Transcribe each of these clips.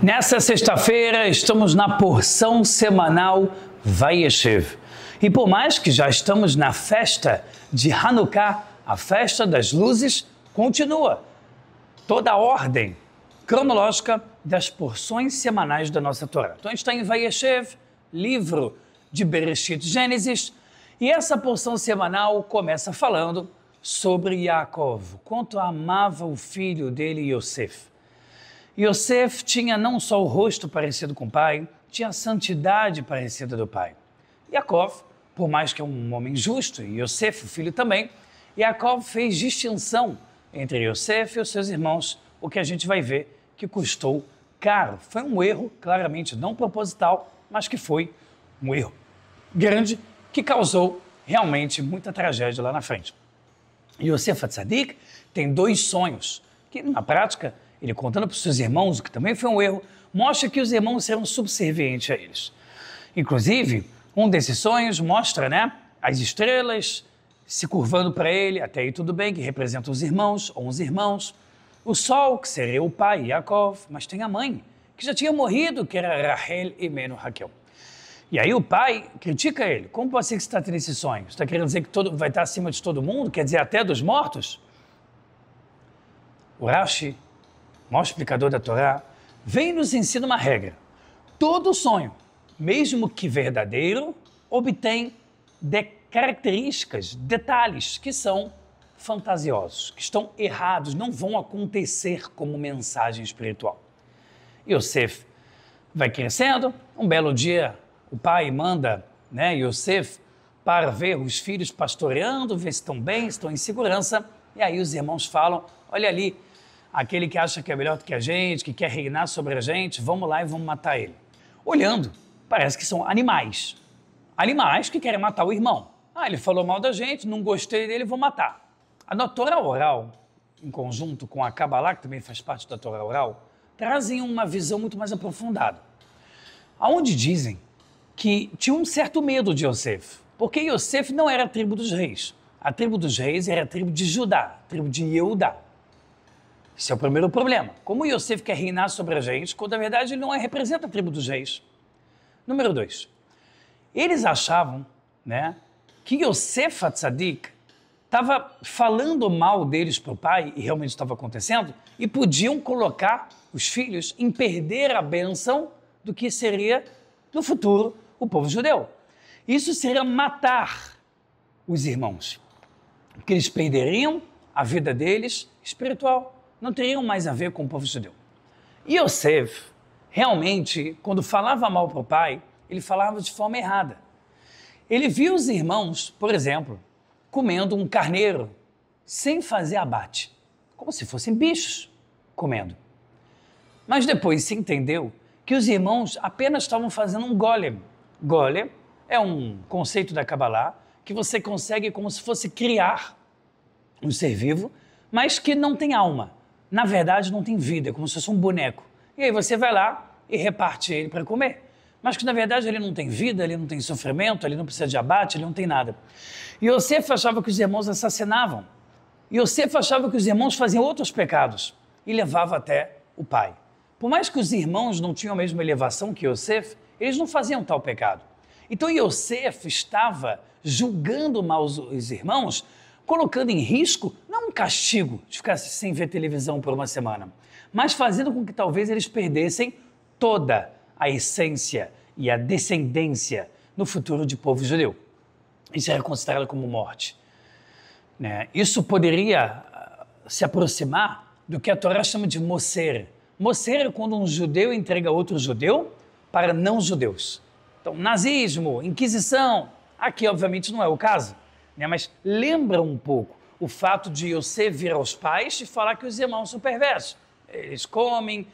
Nessa sexta-feira estamos na porção semanal Vayeshev. E por mais que já estamos na festa de Hanukkah, a festa das luzes continua. Toda a ordem cronológica das porções semanais da nossa Torá. Então a gente está em Vayeshev, livro de Bereshit Gênesis, e essa porção semanal começa falando sobre Yaakov, quanto amava o filho dele Yosef. Yosef tinha não só o rosto parecido com o pai, tinha a santidade parecida do pai. Yaakov, por mais que é um homem justo, e Yosef, o filho também, Yaakov fez distinção entre Yosef e os seus irmãos, o que a gente vai ver que custou caro. Foi um erro, claramente não proposital, mas que foi um erro grande que causou realmente muita tragédia lá na frente. Yosef Atzadik tem dois sonhos, que na prática ele contando para os seus irmãos, o que também foi um erro, mostra que os irmãos eram subservientes a eles. Inclusive, um desses sonhos mostra né, as estrelas se curvando para ele, até aí tudo bem, que representa os irmãos, ou os irmãos, o sol, que seria o pai, Yaakov, mas tem a mãe, que já tinha morrido, que era Rahel e Meno Raquel. E aí o pai critica ele. Como pode ser que você está tendo esse sonho? Você está querendo dizer que todo, vai estar acima de todo mundo? Quer dizer, até dos mortos? O Rashi maior explicador da Torá, vem e nos ensina uma regra. Todo sonho, mesmo que verdadeiro, obtém de características, detalhes que são fantasiosos, que estão errados, não vão acontecer como mensagem espiritual. Yosef vai crescendo, um belo dia o pai manda né, Yosef para ver os filhos pastoreando, ver se estão bem, se estão em segurança, e aí os irmãos falam, olha ali, aquele que acha que é melhor do que a gente, que quer reinar sobre a gente, vamos lá e vamos matar ele. Olhando, parece que são animais. Animais que querem matar o irmão. Ah, ele falou mal da gente, não gostei dele, vou matar. A doutora oral, em conjunto com a Kabbalah, que também faz parte da Torá oral, trazem uma visão muito mais aprofundada. Aonde dizem que tinha um certo medo de Yosef, porque Yosef não era a tribo dos reis. A tribo dos reis era a tribo de Judá, a tribo de Yehudá. Esse é o primeiro problema. Como Yosef quer reinar sobre as reis, quando na verdade ele não é, representa a tribo dos reis. Número dois, eles achavam né, que Yosef Atzadik estava falando mal deles para o pai, e realmente estava acontecendo, e podiam colocar os filhos em perder a benção do que seria no futuro o povo judeu. Isso seria matar os irmãos, porque eles perderiam a vida deles espiritual não teriam mais a ver com o povo judeu. Yosef, realmente, quando falava mal para o pai, ele falava de forma errada. Ele viu os irmãos, por exemplo, comendo um carneiro sem fazer abate, como se fossem bichos comendo. Mas depois se entendeu que os irmãos apenas estavam fazendo um golem. Golem é um conceito da Kabbalah que você consegue como se fosse criar um ser vivo, mas que não tem alma na verdade não tem vida, é como se fosse um boneco. E aí você vai lá e reparte ele para comer. Mas que na verdade ele não tem vida, ele não tem sofrimento, ele não precisa de abate, ele não tem nada. E Yosef achava que os irmãos assassinavam. E Yosef achava que os irmãos faziam outros pecados e levava até o pai. Por mais que os irmãos não tinham a mesma elevação que Yosef, eles não faziam tal pecado. Então Yosef estava julgando mal os irmãos colocando em risco não um castigo de ficar sem ver televisão por uma semana, mas fazendo com que talvez eles perdessem toda a essência e a descendência no futuro de povo judeu. Isso era considerado como morte. Né? Isso poderia ah, se aproximar do que a Torá chama de moser. Moser é quando um judeu entrega outro judeu para não-judeus. Então, nazismo, inquisição, aqui obviamente não é o caso né? mas lembra um pouco o fato de você vir aos pais e falar que os irmãos são perversos. Eles comem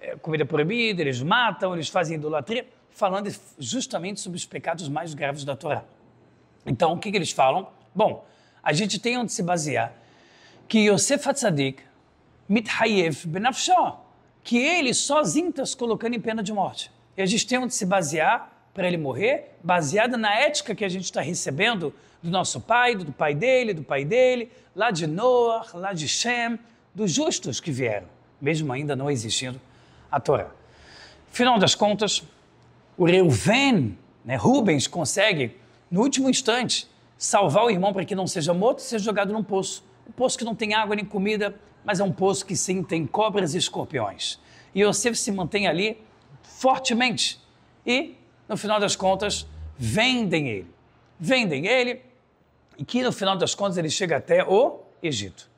é, comida proibida, eles matam, eles fazem idolatria, falando justamente sobre os pecados mais graves da Torá. Então, o que, que eles falam? Bom, a gente tem onde se basear que Yosef Atzadik mithayev benafshó, que ele sozinho está se colocando em pena de morte. E a gente tem onde se basear para ele morrer, baseada na ética que a gente está recebendo do nosso pai, do pai dele, do pai dele, lá de Noah, lá de Shem, dos justos que vieram, mesmo ainda não existindo a Torá. Final das contas, o Reuven, né, Rubens, consegue, no último instante, salvar o irmão para que não seja morto e seja jogado num poço. Um poço que não tem água nem comida, mas é um poço que sim tem cobras e escorpiões. E Yosef se mantém ali fortemente e no final das contas, vendem ele. Vendem ele e que no final das contas ele chega até o Egito.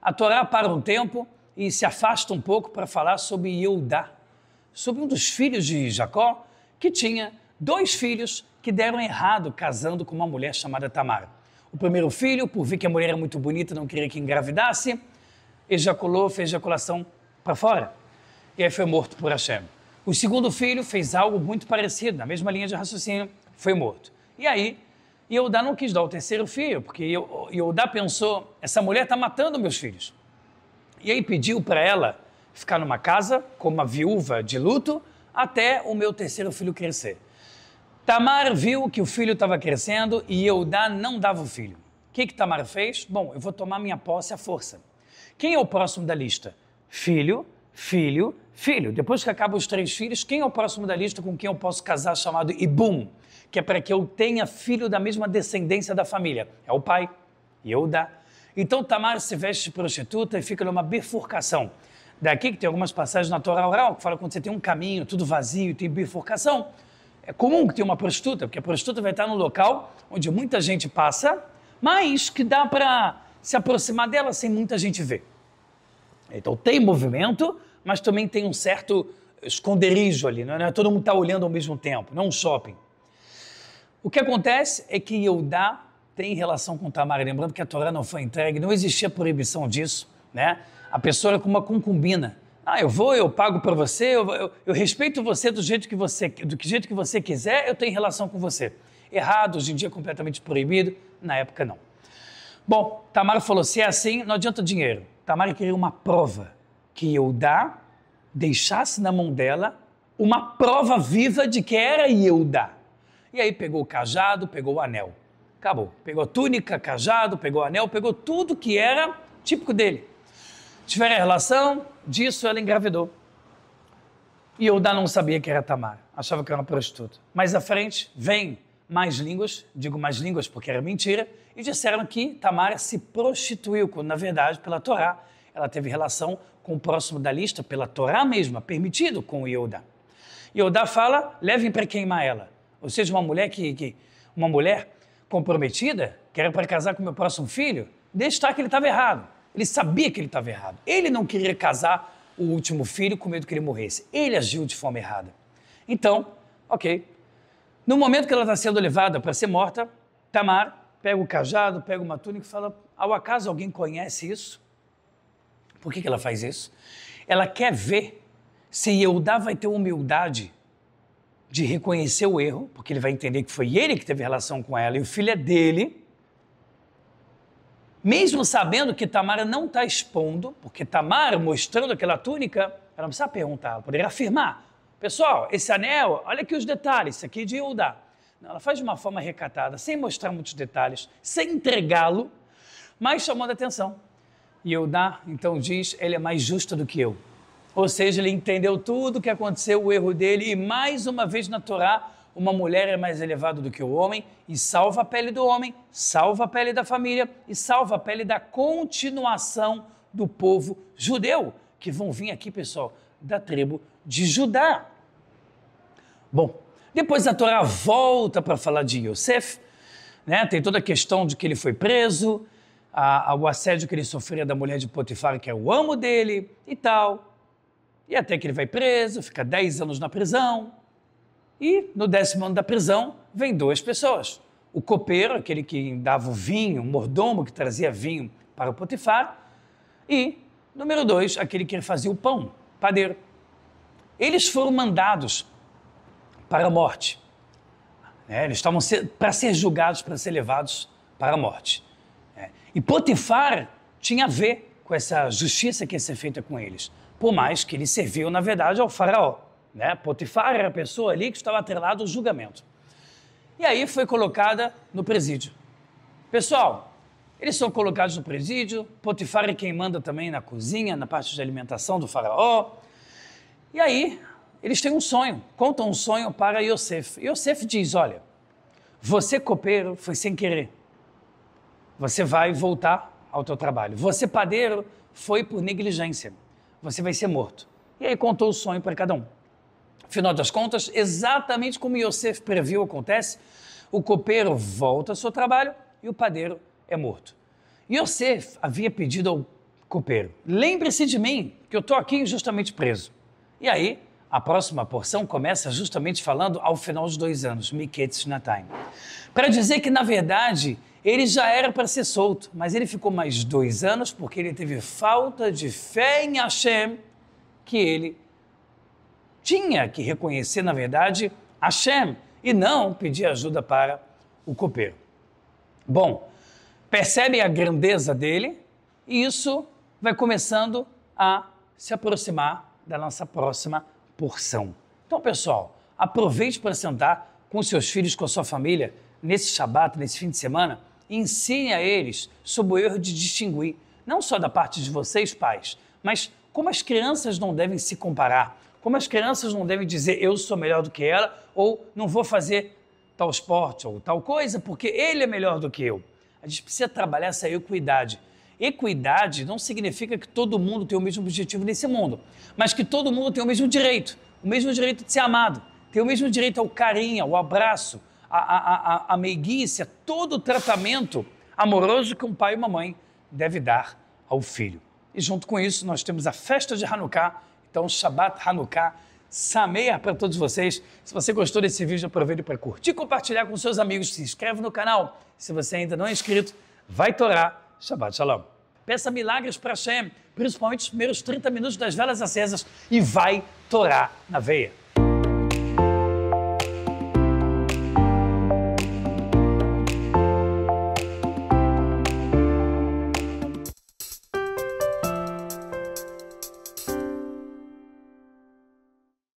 A Torá para um tempo e se afasta um pouco para falar sobre Eudá, sobre um dos filhos de Jacó, que tinha dois filhos que deram errado casando com uma mulher chamada Tamar. O primeiro filho, por ver que a mulher era muito bonita, não queria que engravidasse, ejaculou, fez ejaculação para fora. E aí foi morto por Hashem. O segundo filho fez algo muito parecido, na mesma linha de raciocínio, foi morto. E aí, Yehudá não quis dar o terceiro filho, porque Yehudá pensou: essa mulher está matando meus filhos. E aí pediu para ela ficar numa casa, como uma viúva de luto, até o meu terceiro filho crescer. Tamar viu que o filho estava crescendo e Yehudá não dava o filho. O que, que Tamar fez? Bom, eu vou tomar minha posse à força. Quem é o próximo da lista? Filho filho, filho. Depois que acabam os três filhos, quem é o próximo da lista com quem eu posso casar, chamado Ibum, que é para que eu tenha filho da mesma descendência da família? É o pai, Yehudá. Então Tamar se veste de prostituta e fica numa bifurcação. Daqui que tem algumas passagens na Torá oral que falam quando você tem um caminho, tudo vazio, tem bifurcação. É comum que tenha uma prostituta, porque a prostituta vai estar num local onde muita gente passa, mas que dá para se aproximar dela sem muita gente ver. Então tem movimento, mas também tem um certo esconderijo ali, não é? é todo mundo está olhando ao mesmo tempo, não um shopping. O que acontece é que Yehudá tem relação com Tamar, lembrando que a Torá não foi entregue, não existia proibição disso, né? A pessoa era como uma concubina. Ah, eu vou, eu pago para você, eu, eu, eu, respeito você do jeito que você do jeito que você quiser, eu tenho relação com você. Errado, hoje em dia completamente proibido, na época não. Bom, Tamar falou: se é assim, não adianta dinheiro. Tamar queria uma prova que Eudá deixasse na mão dela uma prova viva de que era Eudá. E aí pegou o cajado, pegou o anel. Acabou. Pegou a túnica, cajado, pegou o anel, pegou tudo que era típico dele. Tiveram relação, disso ela engravidou. E Eudá não sabia que era Tamar, achava que era uma prostituta. Mais à frente, vem mais línguas, digo mais línguas porque era mentira, e disseram que Tamar se prostituiu, quando na verdade, pela Torá, ela teve relação com o próximo da lista pela Torá mesma, permitido com Yodá. Yodá fala, levem para queimar ela. Ou seja, uma mulher que, que uma mulher comprometida, que era para casar com meu próximo filho, destaca que ele estava errado. Ele sabia que ele estava errado. Ele não queria casar o último filho com medo que ele morresse. Ele agiu de forma errada. Então, ok. No momento que ela está sendo levada para ser morta, Tamar pega o cajado, pega uma túnica e fala: Ao acaso alguém conhece isso? Por que, que ela faz isso? Ela quer ver se Yehudá vai ter humildade de reconhecer o erro, porque ele vai entender que foi ele que teve relação com ela e o filho é dele, mesmo sabendo que Tamara não está expondo, porque Tamara, mostrando aquela túnica, ela não precisa perguntar, ela poderia afirmar. Pessoal, esse anel, olha aqui os detalhes, isso aqui é de Yehudá. Não, ela faz de uma forma recatada, sem mostrar muitos detalhes, sem entregá-lo, mas chamando a atenção. E Eudá então diz: Ele é mais justo do que eu. Ou seja, ele entendeu tudo o que aconteceu, o erro dele, e mais uma vez na Torá, uma mulher é mais elevada do que o homem, e salva a pele do homem, salva a pele da família, e salva a pele da continuação do povo judeu, que vão vir aqui, pessoal, da tribo de Judá. Bom, depois a Torá volta para falar de Yosef, né? tem toda a questão de que ele foi preso, a, assédio que ele sofria da mulher de Potifar, que é o amo dele e tal. E até que ele vai preso, fica 10 anos na prisão. E no décimo ano da prisão, vem duas pessoas. O copeiro, aquele que dava o vinho, o mordomo que trazia vinho para o Potifar. E, número dois, aquele que fazia o pão, padeiro. Eles foram mandados para a morte. É, eles estavam para ser julgados, para ser levados para a morte. E Potifar tinha a ver com essa justiça que ia ser feita com eles, por mais que ele serviu na verdade, ao faraó. Né? Potifar era a pessoa ali que estava atrelada ao julgamento. E aí foi colocada no presídio. Pessoal, eles são colocados no presídio, Potifar é quem manda também na cozinha, na parte de alimentação do faraó. E aí, eles têm um sonho, contam um sonho para Yosef. Yosef diz, olha, você copeiro foi sem querer, você vai voltar ao teu trabalho. Você, padeiro, foi por negligência. Você vai ser morto. E aí contou o sonho para cada um. Final das contas, exatamente como Yosef previu acontece, o copeiro volta ao seu trabalho e o padeiro é morto. Yosef havia pedido ao copeiro: lembre-se de mim, que eu estou aqui injustamente preso. E aí, a próxima porção começa justamente falando ao final dos dois anos, Miketz time, Para dizer que, na verdade, ele já era para ser solto, mas ele ficou mais dois anos porque ele teve falta de fé em Hashem, que ele tinha que reconhecer, na verdade, Hashem, e não pedir ajuda para o copeiro. Bom, percebem a grandeza dele e isso vai começando a se aproximar da nossa próxima porção. Então, pessoal, aproveite para sentar com seus filhos, com a sua família, nesse Shabat, nesse fim de semana, ensine a eles sobre o erro de distinguir, não só da parte de vocês, pais, mas como as crianças não devem se comparar, como as crianças não devem dizer eu sou melhor do que ela ou não vou fazer tal esporte ou tal coisa porque ele é melhor do que eu. A gente precisa trabalhar essa equidade. Equidade não significa que todo mundo tem o mesmo objetivo nesse mundo, mas que todo mundo tem o mesmo direito, o mesmo direito de ser amado, tem o mesmo direito ao carinho, ao abraço, a, a, a meiguice, todo o tratamento amoroso que um pai e uma mãe deve dar ao filho. E junto com isso, nós temos a festa de Hanukkah, então Shabbat Hanukkah, Sameia para todos vocês. Se você gostou desse vídeo, aproveite para curtir, compartilhar com seus amigos, se inscreve no canal. Se você ainda não é inscrito, vai torar Shabbat Shalom. Peça milagres para Shem, principalmente os primeiros 30 minutos das velas acesas e vai torar na veia.